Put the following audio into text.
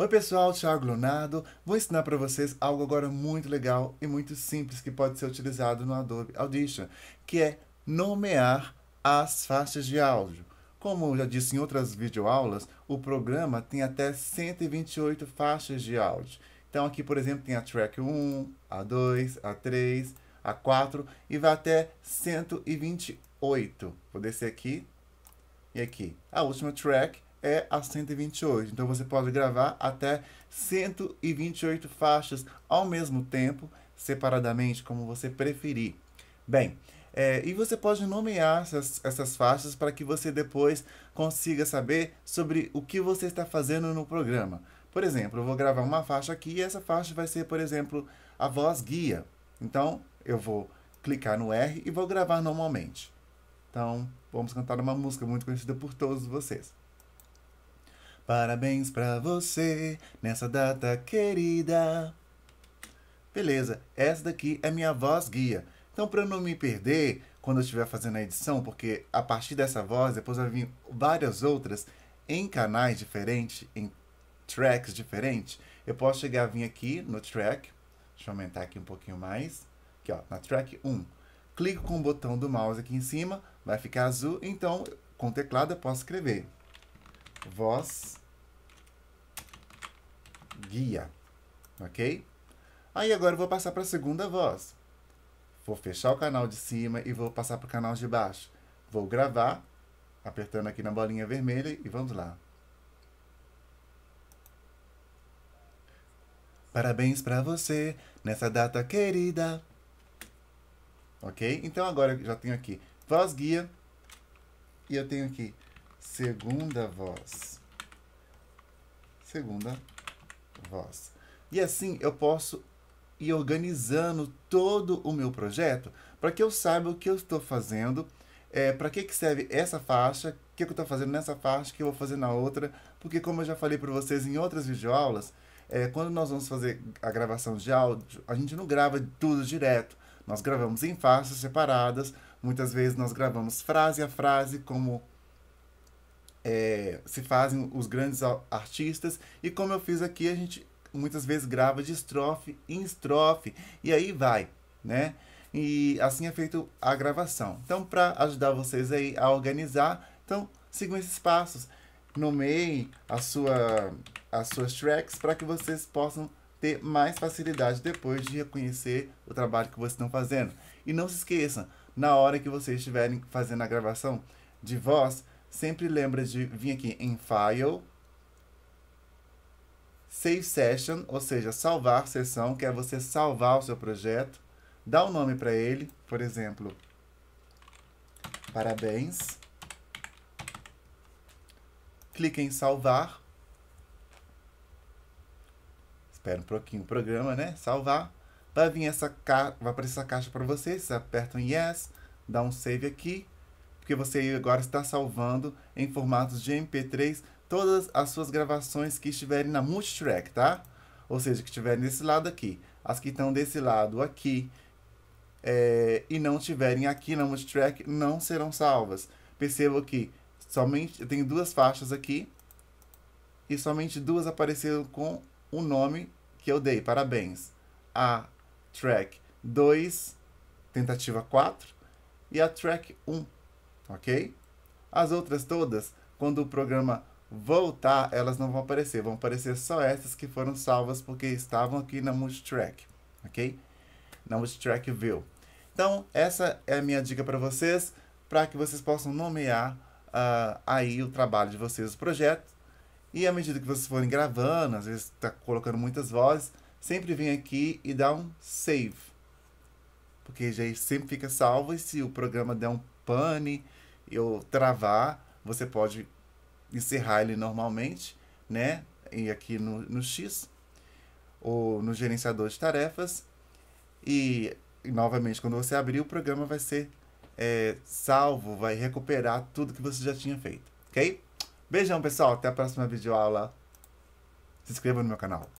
Oi pessoal, Thiago Lunardo. Vou ensinar para vocês algo agora muito legal e muito simples que pode ser utilizado no Adobe Audition, que é nomear as faixas de áudio. Como já disse em outras videoaulas, o programa tem até 128 faixas de áudio. Então aqui, por exemplo, tem a track 1, a 2, a 3, a 4 e vai até 128. Vou descer aqui e aqui. A última track é a 128. Então você pode gravar até 128 faixas ao mesmo tempo, separadamente, como você preferir. Bem, é, e você pode nomear essas, essas faixas para que você depois consiga saber sobre o que você está fazendo no programa. Por exemplo, eu vou gravar uma faixa aqui e essa faixa vai ser, por exemplo, a voz guia. Então, eu vou clicar no R e vou gravar normalmente. Então, vamos cantar uma música muito conhecida por todos vocês. Parabéns para você nessa data querida. Beleza, essa daqui é minha voz guia. Então, para não me perder quando eu estiver fazendo a edição, porque a partir dessa voz depois vai vir várias outras em canais diferentes, em tracks diferentes, eu posso chegar a vir aqui no track. Deixa eu aumentar aqui um pouquinho mais. Aqui, ó, na track 1. Clico com o botão do mouse aqui em cima, vai ficar azul. Então, com o teclado eu posso escrever voz guia, ok? Aí agora eu vou passar para a segunda voz. Vou fechar o canal de cima e vou passar para o canal de baixo. Vou gravar, apertando aqui na bolinha vermelha e vamos lá. Parabéns para você nessa data querida. Ok? Então agora eu já tenho aqui voz guia e eu tenho aqui segunda voz. Segunda vós. E assim eu posso ir organizando todo o meu projeto para que eu saiba o que eu estou fazendo, é, para que, que serve essa faixa, o que, que eu estou fazendo nessa faixa, o que eu vou fazer na outra, porque como eu já falei para vocês em outras videoaulas, é, quando nós vamos fazer a gravação de áudio, a gente não grava tudo direto. Nós gravamos em faixas separadas, muitas vezes nós gravamos frase a frase, como é, se fazem os grandes artistas e como eu fiz aqui a gente muitas vezes grava de estrofe em estrofe e aí vai, né? E assim é feito a gravação. Então para ajudar vocês aí a organizar, então sigam esses passos, nomeiem a sua as suas tracks para que vocês possam ter mais facilidade depois de reconhecer o trabalho que vocês estão fazendo. E não se esqueçam, na hora que vocês estiverem fazendo a gravação de voz, sempre lembra de vir aqui em File, Save Session, ou seja, salvar sessão, que é você salvar o seu projeto, dar um nome para ele, por exemplo, parabéns, clique em salvar, espera um pouquinho o programa, né? Salvar, vai vir essa caixa, vai aparecer essa caixa para você. você aperta em yes, dá um save aqui, porque você agora está salvando em formatos de MP3 todas as suas gravações que estiverem na multitrack, tá? Ou seja, que estiverem desse lado aqui, as que estão desse lado aqui é, e não estiverem aqui na multitrack não serão salvas. Perceba que somente tem duas faixas aqui e somente duas apareceram com o nome que eu dei. Parabéns. A track 2, tentativa 4 e a track 1 ok? As outras todas, quando o programa voltar, elas não vão aparecer. Vão aparecer só essas que foram salvas porque estavam aqui na Multitrack, ok? Na Multitrack View. Então, essa é a minha dica para vocês, para que vocês possam nomear uh, aí o trabalho de vocês, os projetos. E à medida que vocês forem gravando, às vezes está colocando muitas vozes, sempre vem aqui e dá um save. Porque já sempre fica salvo e se o programa der um pane, eu travar, você pode encerrar ele normalmente, né? E aqui no, no X, ou no gerenciador de tarefas. E, e novamente, quando você abrir, o programa vai ser é, salvo, vai recuperar tudo que você já tinha feito, ok? Beijão, pessoal. Até a próxima videoaula. Se inscreva no meu canal.